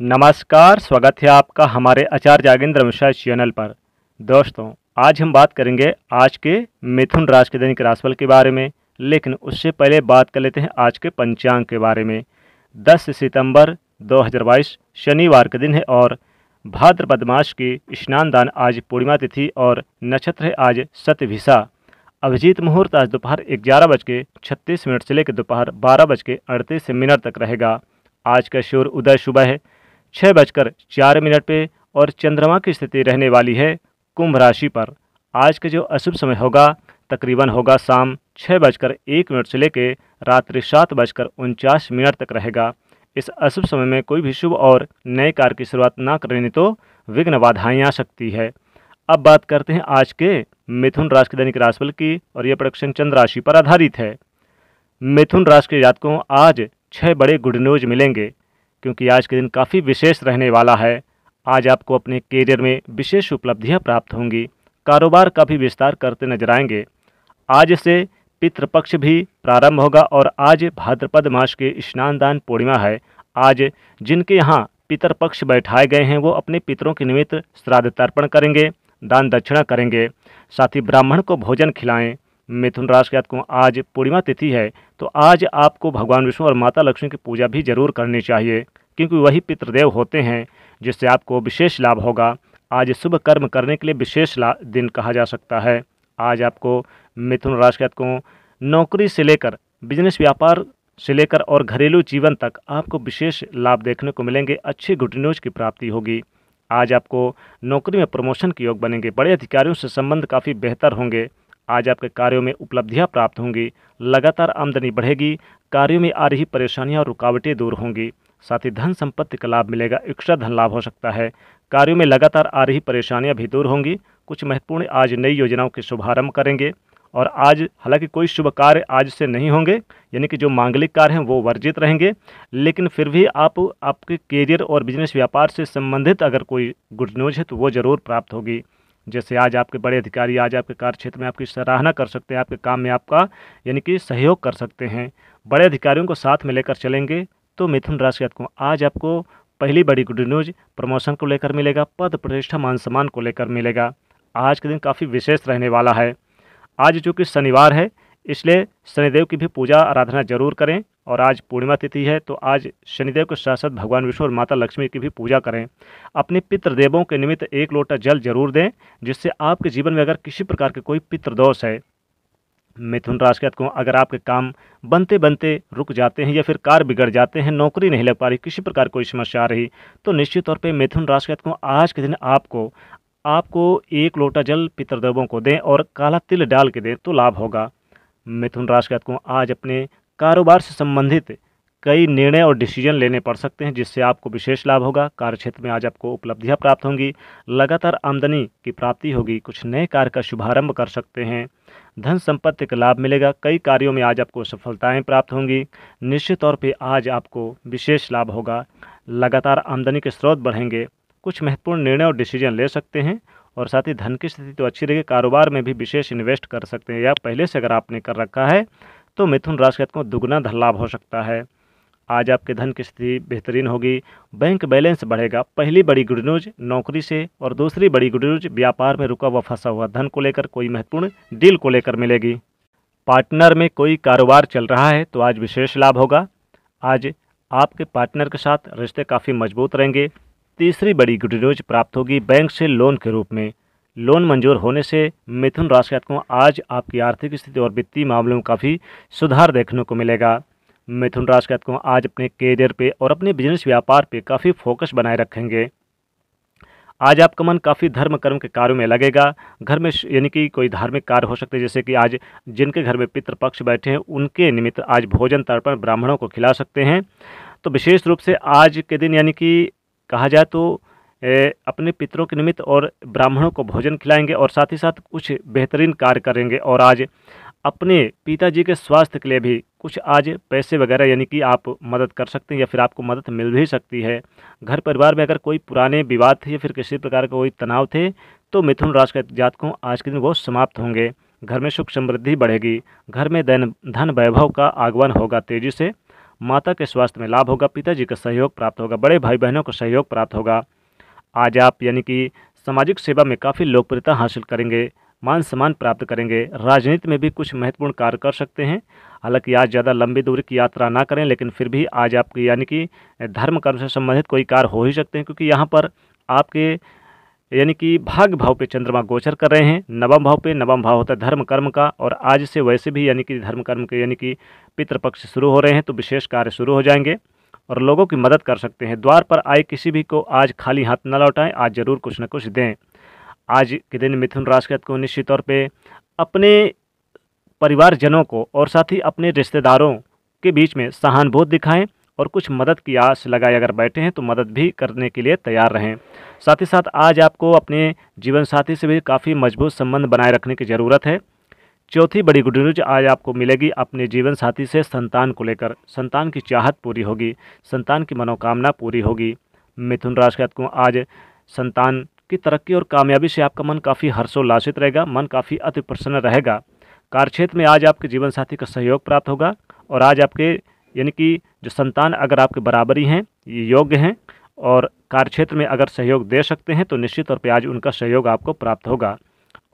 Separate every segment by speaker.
Speaker 1: नमस्कार स्वागत है आपका हमारे आचार्य जागेंद्र मिश्रा चैनल पर दोस्तों आज हम बात करेंगे आज के मिथुन राशि के दैनिक राशिफल के बारे में लेकिन उससे पहले बात कर लेते हैं आज के पंचांग के बारे में 10 सितंबर 2022 शनिवार के दिन है और भाद्रपद मास की स्नान दान आज पूर्णिमा तिथि और नक्षत्र है आज सत्यभिषा अभिजीत मुहूर्त आज दोपहर ग्यारह बज के छत्तीस मिनट से लेकर दोपहर बारह बज के अड़तीस मिनट तक रहेगा आज का शोर उदय सुबह है छः बजकर चार मिनट पे और चंद्रमा की स्थिति रहने वाली है कुंभ राशि पर आज का जो अशुभ समय होगा तकरीबन होगा शाम छः बजकर एक मिनट से लेकर रात्रि सात बजकर उनचास मिनट तक रहेगा इस अशुभ समय में कोई भी शुभ और नए कार्य की शुरुआत ना करने तो विघ्न बाधाएँ आ सकती है अब बात करते हैं आज के मिथुन राशि के दैनिक राशिफल की और यह प्रोडक्शन चंद्र राशि पर आधारित है मिथुन राशि के जातकों आज छः बड़े गुड न्यूज मिलेंगे क्योंकि आज के दिन काफ़ी विशेष रहने वाला है आज आपको अपने करियर में विशेष उपलब्धियां प्राप्त होंगी कारोबार का भी विस्तार करते नजर आएंगे आज से पितृपक्ष भी प्रारंभ होगा और आज भाद्रपद मास के स्नानदान पूर्णिमा है आज जिनके यहाँ पितृपक्ष बैठाए गए हैं वो अपने पितरों के निमित्त श्राद्ध तर्पण करेंगे दान दक्षिणा करेंगे साथ ही ब्राह्मण को भोजन खिलाएं मिथुन राशि के आपको आज पूर्णिमा तिथि है तो आज आपको भगवान विष्णु और माता लक्ष्मी की पूजा भी जरूर करनी चाहिए क्योंकि वही पितृदेव होते हैं जिससे आपको विशेष लाभ होगा आज शुभ कर्म करने के लिए विशेष दिन कहा जा सकता है आज आपको मिथुन राशि के आपको नौकरी से लेकर बिजनेस व्यापार से लेकर और घरेलू जीवन तक आपको विशेष लाभ देखने को मिलेंगे अच्छी गुड न्यूज की प्राप्ति होगी आज आपको नौकरी में प्रमोशन के योग बनेंगे बड़े अधिकारियों से संबंध काफ़ी बेहतर होंगे आज आपके कार्यों में उपलब्धियां प्राप्त होंगी लगातार आमदनी बढ़ेगी कार्यों में आ रही परेशानियां और रुकावटें दूर होंगी साथ ही धन संपत्ति का लाभ मिलेगा एक्स्ट्रा धन लाभ हो सकता है कार्यों में लगातार आ रही परेशानियां भी दूर होंगी कुछ महत्वपूर्ण आज नई योजनाओं के शुभारंभ करेंगे और आज हालांकि कोई शुभ कार्य आज से नहीं होंगे यानी कि जो मांगलिक कार्य हैं वो वर्जित रहेंगे लेकिन फिर भी आप आपके करियर और बिजनेस व्यापार से संबंधित अगर कोई गुड न्यूज है तो वो ज़रूर प्राप्त होगी जैसे आज आपके बड़े अधिकारी आज आपके कार्यक्षेत्र में आपकी सराहना कर सकते हैं आपके काम में आपका यानी कि सहयोग कर सकते हैं बड़े अधिकारियों को साथ में लेकर चलेंगे तो मिथुन राशि को आज आपको पहली बड़ी गुड न्यूज प्रमोशन को लेकर मिलेगा पद प्रतिष्ठा मान सम्मान को लेकर मिलेगा आज के दिन काफ़ी विशेष रहने वाला है आज चूँकि शनिवार है इसलिए शनिदेव की भी पूजा आराधना जरूर करें और आज पूर्णिमा तिथि है तो आज शनिदेव के साथ साथ भगवान विष्णु और माता लक्ष्मी की भी पूजा करें अपने पितृदेवों के निमित्त एक लोटा जल जरूर दें जिससे आपके जीवन में अगर किसी प्रकार के कोई पितृदोष है मिथुन राशि के को अगर आपके काम बनते बनते रुक जाते हैं या फिर कार बिगड़ जाते हैं नौकरी नहीं लग पा रही किसी प्रकार कोई समस्या आ रही तो निश्चित तौर पे मिथुन राशि के को आज के दिन आपको आपको एक लोटा जल पितृदेवों को दें और काला तिल डाल के दें तो लाभ होगा मिथुन राशि के को आज अपने कारोबार से संबंधित कई निर्णय और डिसीजन लेने पड़ सकते हैं जिससे आपको विशेष लाभ होगा कार्य क्षेत्र में आज आपको उपलब्धियां प्राप्त होंगी लगातार आमदनी की प्राप्ति होगी कुछ नए कार्य का शुभारंभ कर सकते हैं धन संपत्ति का लाभ मिलेगा कई कार्यों में आज आपको सफलताएं प्राप्त होंगी निश्चित तौर पे आज आपको विशेष लाभ होगा लगातार आमदनी के स्रोत बढ़ेंगे कुछ महत्वपूर्ण निर्णय और डिसीजन ले सकते हैं और साथ ही धन की स्थिति तो अच्छी रहेगी कारोबार में भी विशेष इन्वेस्ट कर सकते हैं या पहले से अगर आपने कर रखा है तो मिथुन राशि को दुगना धन लाभ हो सकता है आज आपके धन की स्थिति बेहतरीन होगी बैंक बैलेंस बढ़ेगा पहली बड़ी गुड न्यूज नौकरी से और दूसरी बड़ी गुड न्यूज व्यापार में रुका हुआ फंसा हुआ धन को लेकर कोई महत्वपूर्ण डील को लेकर मिलेगी पार्टनर में कोई कारोबार चल रहा है तो आज विशेष लाभ होगा आज आपके पार्टनर के साथ रिश्ते काफ़ी मजबूत रहेंगे तीसरी बड़ी गुड न्यूज प्राप्त होगी बैंक से लोन के रूप में लोन मंजूर होने से मिथुन राशि को आज आपकी आर्थिक स्थिति और वित्तीय मामलों में काफ़ी सुधार देखने को मिलेगा मिथुन राशि को आज अपने कैरियर पे और अपने बिजनेस व्यापार पे काफ़ी फोकस बनाए रखेंगे आज आपका मन काफ़ी धर्म कर्म के कार्यों में लगेगा घर में यानी कि कोई धार्मिक कार्य हो सकते हैं जैसे कि आज जिनके घर में पितृपक्ष बैठे हैं उनके निमित्त आज भोजन तर्पण ब्राह्मणों को खिला सकते हैं तो विशेष रूप से आज के दिन यानी कि कहा जाए तो अपने पितरों के निमित्त और ब्राह्मणों को भोजन खिलाएंगे और साथ ही साथ कुछ बेहतरीन कार्य करेंगे और आज अपने पिताजी के स्वास्थ्य के लिए भी कुछ आज पैसे वगैरह यानी कि आप मदद कर सकते हैं या फिर आपको मदद मिल भी सकती है घर परिवार में अगर कोई पुराने विवाद थे या फिर किसी प्रकार का कोई तनाव थे तो मिथुन राशि के जातकों आज के दिन वो समाप्त होंगे घर में सुख समृद्धि बढ़ेगी घर में धन धन वैभव का आगमन होगा तेजी से माता के स्वास्थ्य में लाभ होगा पिताजी का सहयोग प्राप्त होगा बड़े भाई बहनों को सहयोग प्राप्त होगा आज आप यानी कि सामाजिक सेवा में काफ़ी लोकप्रियता हासिल करेंगे मान सम्मान प्राप्त करेंगे राजनीति में भी कुछ महत्वपूर्ण कार्य कर सकते हैं हालांकि आज ज़्यादा लंबी दूरी की यात्रा ना करें लेकिन फिर भी आज आपकी यानी कि धर्म कर्म से संबंधित कोई कार्य हो ही सकते हैं क्योंकि यहाँ पर आपके यानी कि भाग भाव पे चंद्रमा गोचर कर रहे हैं नवम भाव पे नवम भाव होता है धर्म कर्म का और आज से वैसे भी यानी कि धर्म कर्म के यानी कि पितृपक्ष शुरू हो रहे हैं तो विशेष कार्य शुरू हो जाएंगे और लोगों की मदद कर सकते हैं द्वार पर आए किसी भी को आज खाली हाथ न लौटाएं आज ज़रूर कुछ न कुछ दें आज के दिन मिथुन राशि को निश्चित तौर पर अपने परिवारजनों को और साथ ही अपने रिश्तेदारों के बीच में सहानुभूति दिखाएं और कुछ मदद की आस लगाए अगर बैठे हैं तो मदद भी करने के लिए तैयार रहें साथ ही साथ आज आपको अपने जीवन साथी से भी काफ़ी मजबूत संबंध बनाए रखने की ज़रूरत है चौथी बड़ी गुड न्यूज आज आपको मिलेगी अपने जीवन साथी से संतान को लेकर संतान की चाहत पूरी होगी संतान की मनोकामना पूरी होगी मिथुन राशि को आज संतान की तरक्की और कामयाबी से आपका मन काफ़ी हर्षोल्लासित रहेगा मन काफ़ी अति प्रसन्न रहेगा कार्यक्षेत्र में आज आपके जीवन साथी का सहयोग प्राप्त होगा और आज आपके यानी कि जो संतान अगर आपके बराबरी हैं ये योग्य हैं और कार्यक्षेत्र में अगर सहयोग दे सकते हैं तो निश्चित तौर पर आज उनका सहयोग आपको प्राप्त होगा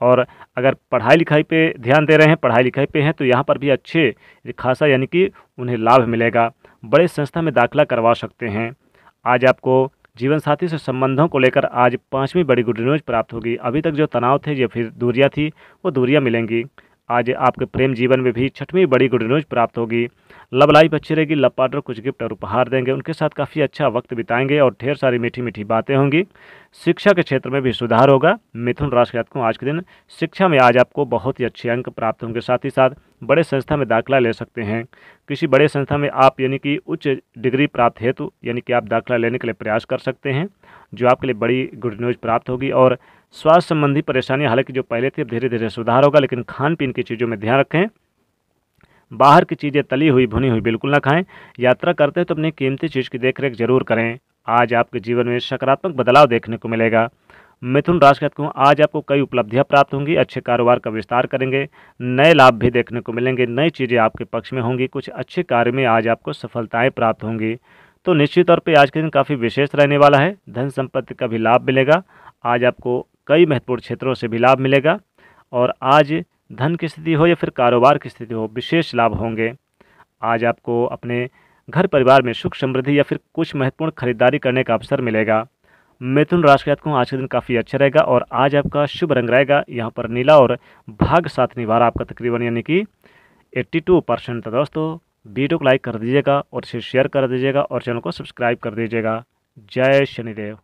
Speaker 1: और अगर पढ़ाई लिखाई पे ध्यान दे रहे हैं पढ़ाई लिखाई पे हैं तो यहाँ पर भी अच्छे खासा यानी कि उन्हें लाभ मिलेगा बड़े संस्था में दाखिला करवा सकते हैं आज आपको जीवन साथी से संबंधों को लेकर आज पाँचवीं बड़ी गुड न्यूज प्राप्त होगी अभी तक जो तनाव थे या फिर दूरियाँ थी वो दूरियाँ मिलेंगी आज आपके प्रेम जीवन में भी छठवीं बड़ी गुड न्यूज प्राप्त होगी लव लाइफ अच्छी रहेगी लव पार्टनर कुछ गिफ्ट और उपहार देंगे उनके साथ काफ़ी अच्छा वक्त बिताएंगे और ढेर सारी मीठी मीठी बातें होंगी शिक्षा के क्षेत्र में भी सुधार होगा मिथुन राशि जातकों आज के दिन शिक्षा में आज आपको बहुत ही अच्छे अंक प्राप्त होंगे साथ ही साथ बड़े संस्था में दाखिला ले सकते हैं किसी बड़े संस्था में आप यानी कि उच्च डिग्री प्राप्त हेतु यानी कि आप दाखिला लेने के लिए प्रयास कर सकते हैं जो आपके लिए बड़ी गुड न्यूज़ प्राप्त होगी और स्वास्थ्य संबंधी परेशानियाँ हालांकि जो पहले थी अब धीरे धीरे सुधार होगा लेकिन खान पीन की चीज़ों में ध्यान रखें बाहर की चीज़ें तली हुई भुनी हुई बिल्कुल ना खाएं यात्रा करते हैं तो अपनी कीमती चीज़ की देखरेख जरूर करें आज आपके जीवन में सकारात्मक बदलाव देखने को मिलेगा मिथुन राशि का कहूँ आज आपको कई उपलब्धियाँ प्राप्त होंगी अच्छे कारोबार का विस्तार करेंगे नए लाभ भी देखने को मिलेंगे नई चीज़ें आपके पक्ष में होंगी कुछ अच्छे कार्य में आज आपको सफलताएँ प्राप्त होंगी तो निश्चित तौर पर आज के दिन काफ़ी विशेष रहने वाला है धन संपत्ति का भी लाभ मिलेगा आज आपको कई महत्वपूर्ण क्षेत्रों से भी लाभ मिलेगा और आज धन की स्थिति हो या फिर कारोबार की स्थिति हो विशेष लाभ होंगे आज आपको अपने घर परिवार में सुख समृद्धि या फिर कुछ महत्वपूर्ण खरीदारी करने का अवसर मिलेगा मिथुन राशि को आज का दिन काफ़ी अच्छा रहेगा और आज आपका शुभ रंग रहेगा यहाँ पर नीला और भाग साथ निवारा आपका तकरीबन यानी कि 82 परसेंट था दोस्तों वीडियो को लाइक कर दीजिएगा और इसे शेयर कर दीजिएगा और चैनल को सब्सक्राइब कर दीजिएगा जय शनिदेव